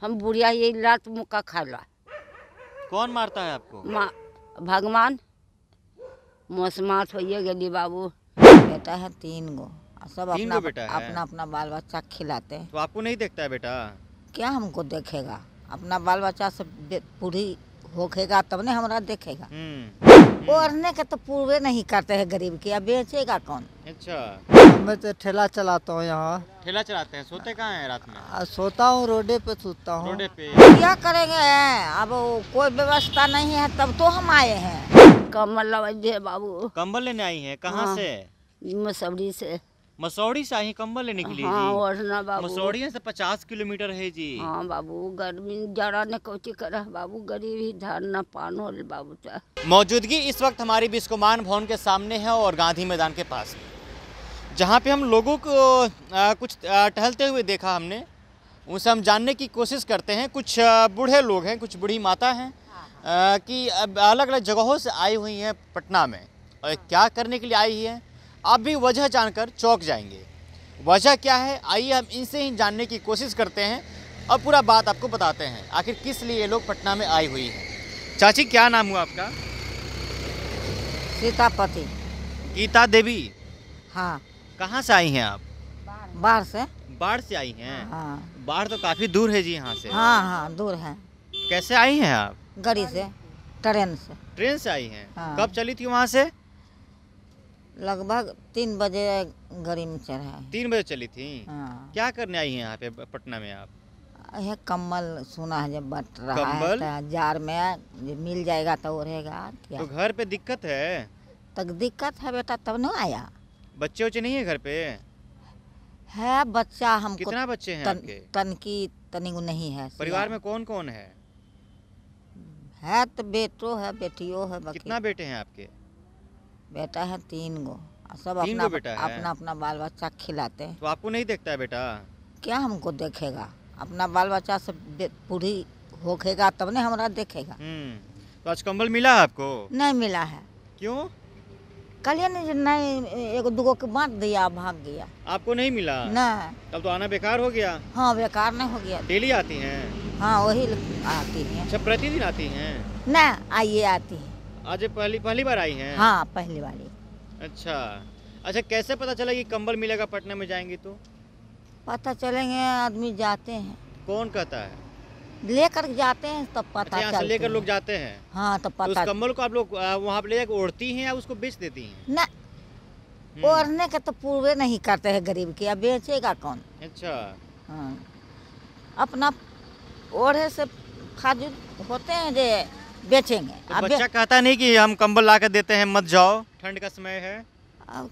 हम बुढ़िया ये लात मुक्का ला कौन मारता है आपको मा, भगवान मौसमात होइए गली बाबू बेटा है तीन गो सब तीन अपना बेटा अपना अपना बाल बच्चा खिलाते हैं तो आपको नहीं देखता है बेटा क्या हमको देखेगा अपना बाल बच्चा सब पूरी होखेगा तब ने हमारा देखेगा ओढ़ने हम्म, हम्म। का तो पूरे नहीं करते हैं गरीब के बेचेगा कौन अच्छा मैं तो ठेला चलाता हूँ यहाँ ठेला चलाते हैं सोते कहाँ हैं रात में आ, सोता हूँ रोडे पे सोता हूँ रोडे पे क्या करेंगे अब कोई व्यवस्था नहीं है तब तो हम आए हैं कम्बल लवजे बाबू कम्बल लेने आई है कहाँ हाँ। से मसौरी से मसौड़ी से आई कम्बल लेने के लिए हाँ, मसौड़ी से पचास किलोमीटर है जी हाँ बाबू गर्मी जरा ने कोची कर बाबू गरीबी धरना पान हो बाबू मौजूदगी इस वक्त हमारी बिस्कुमान भवन के सामने है और गांधी मैदान के पास जहाँ पे हम लोगों को आ, कुछ टहलते हुए देखा हमने उनसे हम जानने की कोशिश करते हैं कुछ बूढ़े लोग हैं कुछ बूढ़ी माता हैं कि अलग अलग जगहों से आई हुई हैं पटना में और हाँ। क्या करने के लिए आई है आप भी वजह जानकर चौक जाएंगे वजह क्या है आइए हम इनसे ही जानने की कोशिश करते हैं और पूरा बात आपको बताते हैं आखिर किस लिए ये लोग पटना में आई हुई हैं चाची क्या नाम हुआ आपका सीतापति गीता देवी हाँ कहाँ से आई हैं आप बाढ़ से बाढ़ से आई हैं हाँ बाढ़ तो काफ़ी दूर है जी यहाँ से हाँ हाँ दूर है कैसे आई हैं आप गाड़ी से ट्रेन से ट्रेन से आई हैं हाँ। कब चली थी वहाँ से लगभग तीन बजे गाड़ी में चढ़ा तीन बजे चली थी हाँ। क्या करने आई हैं यहाँ पे पटना में आप यह कम्बल सुना है जब बट रहा कम्बल? है तो जार में मिल जाएगा तो रहेगा तो घर पे दिक्कत है तक दिक्कत है बेटा तब न आया बच्चे उच्चे नहीं है घर पे है बच्चा हम कितना बच्चे हैं तन, तन की तनिगु नहीं है परिवार में कौन कौन है है तो बेटो है बेटियों है कितना बेटे हैं आपके बेटा है तीन गो सब तीन अपना बेटा अपना अपना बाल बच्चा खिलाते हैं तो आपको नहीं देखता है बेटा क्या हमको देखेगा अपना बाल बच्चा से पूरी होखेगा तब ने हमारा देखेगा हम्म, तो आज कंबल मिला आपको नहीं मिला है क्यों कलिया ने नहीं एक दूगो के बांट दिया भाग गया आपको नहीं मिला ना तब तो आना बेकार हो गया हाँ बेकार नहीं हो गया डेली आती हैं हाँ वही आती हैं अच्छा प्रतिदिन आती हैं न आइए आती है आज पहली पहली बार आई हैं हाँ पहली बार अच्छा अच्छा कैसे पता चला कि कंबल मिलेगा पटना में जाएंगी तो पता चलेंगे आदमी जाते हैं कौन कहता है लेकर जाते हैं तब पता अच्छा, चलता लेकर लोग जाते हैं हाँ तब पता तो उस कम्बल को आप लोग वहाँ पे ले ओढ़ती हैं या उसको बेच देती हैं ना हम्म। ओढ़ने के तो पूर्वे नहीं करते हैं गरीब के अब बेचेगा कौन अच्छा हाँ अपना ओढ़े से खाजू होते हैं जे बेचेंगे तो अब बच्चा कहता नहीं कि हम कंबल ला कर देते हैं मत जाओ ठंड का समय है अब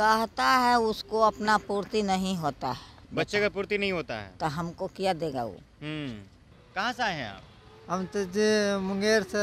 कहता है उसको अपना पूर्ति नहीं होता है बच्चे का पूर्ति नहीं होता है तो हमको क्या देगा वो हम्म। कहाँ से आए हैं आप हम तो जी मुंगेर से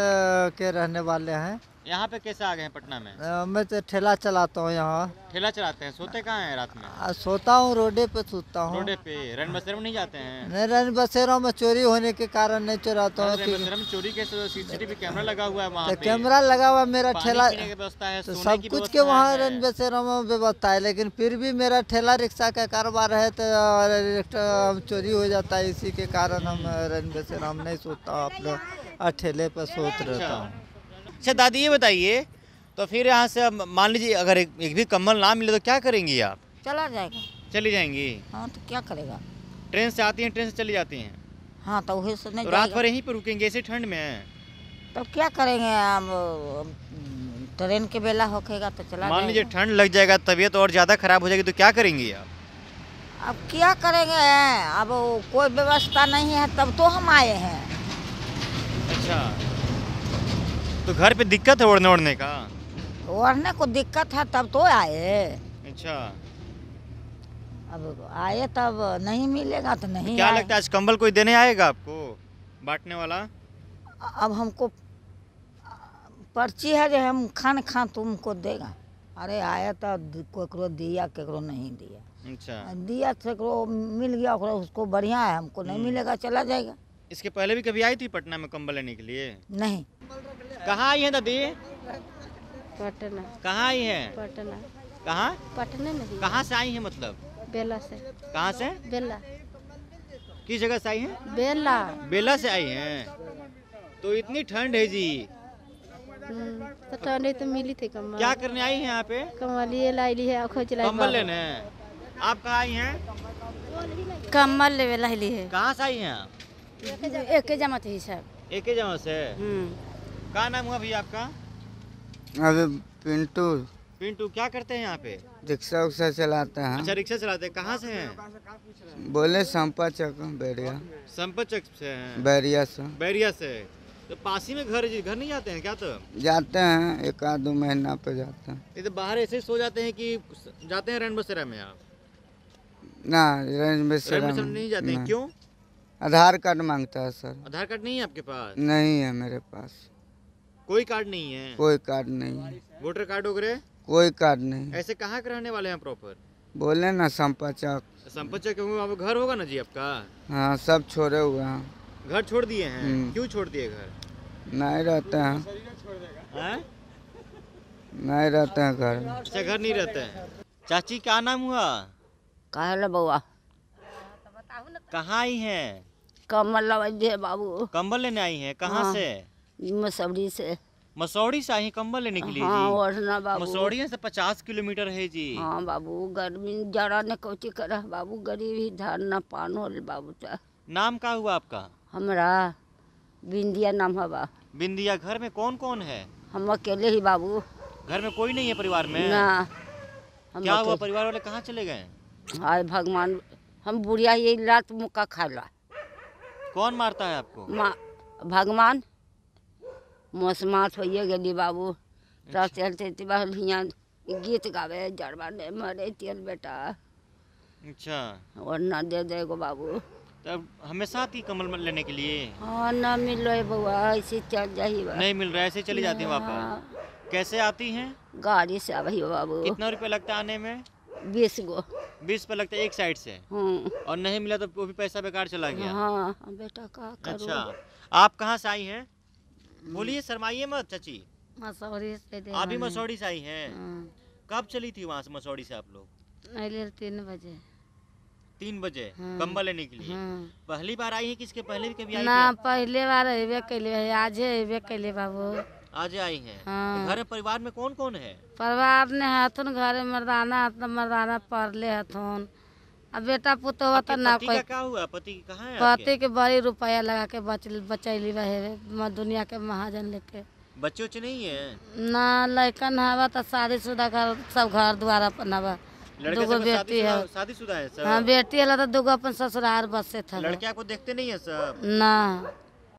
के रहने वाले हैं यहाँ पे कैसे आ गए हैं पटना में आ, मैं तो ठेला चलाता हूँ यहाँ ठेला चलाते हैं सोते कहाँ हैं रात में आ, सोता हूँ रोडे पे सोता हूँ रोडे पे रन बसेरा में नहीं जाते हैं नहीं रन बसेरा में चोरी होने के कारण नहीं चलाता हूँ चोरी कैसे सीसीटीवी कैमरा लगा हुआ है वहाँ तो कैमरा लगा हुआ मेरा ठेला व्यवस्था है तो सब कुछ के वहाँ रन बसेरा में व्यवस्था है लेकिन फिर भी मेरा ठेला रिक्शा का कारोबार है तो चोरी हो जाता है इसी के कारण हम रन बसेरा में नहीं सोता आप लोग ठेले पर सोच रहता अच्छा। हूँ अच्छा दादी ये बताइए तो फिर यहाँ से मान लीजिए अगर एक, एक भी कम्बल ना मिले तो क्या करेंगी आप चला जाएगा चली जाएंगी हाँ तो क्या करेगा ट्रेन से आती हैं ट्रेन से चली जाती हैं हाँ तो वही से नहीं तो रात भर यहीं पर रुकेंगे ऐसे ठंड में तो क्या करेंगे हम ट्रेन के बेला होकेगा तो चला मान लीजिए ठंड लग जाएगा तबीयत और ज़्यादा खराब हो जाएगी तो क्या करेंगी आप अब क्या करेंगे अब कोई व्यवस्था नहीं है तब तो हम आए हैं अच्छा तो घर पे दिक्कत है ओढ़ने ओढ़ने का ओढ़ने को दिक्कत है तब तो आए अच्छा अब आए तब नहीं मिलेगा तो, तो नहीं तो क्या लगता है आज कंबल कोई देने आएगा आपको बांटने वाला अब हमको पर्ची है जो हम खान खान तुमको तो देगा अरे आया तो ककरो दिया ककरो नहीं दिया अच्छा दिया तो ककरो मिल गया उसको बढ़िया है हमको नहीं हम्म। मिलेगा चला जाएगा इसके पहले भी कभी आई थी पटना में कंबल लेने के लिए नहीं कहाँ आई है दादी पटना कहाँ आई है पटना कहाँ पटना नहीं कहाँ से आई है मतलब बेला से कहाँ से बेला किस जगह से आई है बेला बेला से आई है तो इतनी ठंड है जी हम्म, तो ठंड तो मिली थी कम्बल क्या करने आई है यहाँ पे कम्बल ये लाई ली है खोज लाई कम्बल लेने आप कहाँ आई हैं कम्बल ले लाई ली है कहाँ से आई हैं एक जमा थी सब एक जमा से हम्म। क्या नाम हुआ भैया आपका अभी पिंटू पिंटू क्या करते हैं यहाँ पे रिक्शा उक्शा चलाते हैं अच्छा रिक्शा चलाते हैं कहाँ से हैं बोले संपा चक बैरिया संपा चक से हैं बैरिया से बैरिया से तो पासी में घर घर नहीं जाते हैं क्या तो जाते हैं एक आध दो महीना पे जाते हैं ये तो बाहर ऐसे सो जाते हैं कि जाते हैं रेन बसेरा में आप ना रेन बसेरा में नहीं जाते क्यों आधार कार्ड मांगता है सर आधार कार्ड नहीं है आपके पास नहीं है मेरे पास कोई कार्ड नहीं है कोई कार्ड नहीं है वोटर कार्ड वगैरह कोई कार्ड नहीं ऐसे कहाँ के रहने वाले हैं प्रॉपर बोले ना संपा चौक संपा चौक घर होगा ना जी आपका हाँ सब छोड़े हुए हैं घर छोड़ दिए हैं हम्म। क्यों छोड़ दिए घर नहीं रहते हैं हाँ? नहीं रहते हैं घर अच्छा घर नहीं रहते हैं चाची क्या नाम हुआ कहा बउआ कहाँ आई है कम्बल बाबू कम्बल लेने आई है कहाँ हाँ। से मसौड़ी से मसौड़ी से आई कम्बल लेने के लिए हाँ, बाबू मसौड़ी से पचास किलोमीटर है जी हाँ बाबू गर्मी जरा ने कोची कर बाबू गरीब ही धान न पान हो बाबू ता नाम का हुआ आपका हमारा बिंदिया नाम हवा बिंदिया घर में कौन कौन है हम अकेले ही बाबू घर में कोई नहीं है परिवार में ना हम क्या हुआ परिवार वाले कहाँ चले गए हाय भगवान हम बुढ़िया ये रात मुक्का खा ला कौन मारता है आपको भगवान मौसमा हो गेली बाबू अच्छा। तब चलते तिबहल हियाँ गीत गावे जड़वा ने मरे तेल बेटा अच्छा और ना दे देगो बाबू तब हमेशा थी कमल लेने के लिए हाँ ना मिल रहा है बउआ ऐसे चल जाही नहीं मिल रहा है ऐसे चली जाती है वापस हाँ। कैसे आती हैं गाड़ी से आवा बाबू कितना रुपया लगता है आने में बीस गो बीस पे लगता है एक साइड से हाँ। और नहीं मिला तो वो भी पैसा बेकार चला गया हाँ बेटा का अच्छा आप कहाँ से आई हैं बोलिए शर्माइए मत चाची मसौरी से आप भी मसौरी से आई हैं हाँ। कब चली थी वहाँ से मसौरी से आप लोग तीन बजे तीन बजे हाँ। कम्बल लेने के लिए हाँ। पहली बार आई है किसके पहले भी कभी आई ना पहले बार अबे कैले आज अबे कैले बाबू आज आई है तो घर में परिवार में कौन कौन है परिवार ने हथुन घर में मरदाना मरदाना पढ़ले हथुन अब बेटा पुतो तो ना कोई का हुआ पति कहाँ है पति के बड़ी रुपया लगा के बच बचैली रहे दुनिया के महाजन लेके बच्चों च नहीं है ना लड़कन हवा तो शादी शुदा घर सब घर द्वारा अपन हवा दूगो बेटी है शादी शुदा है हाँ बेटी है तो दूगो अपन ससुराल बसे था लड़के को देखते नहीं है सब ना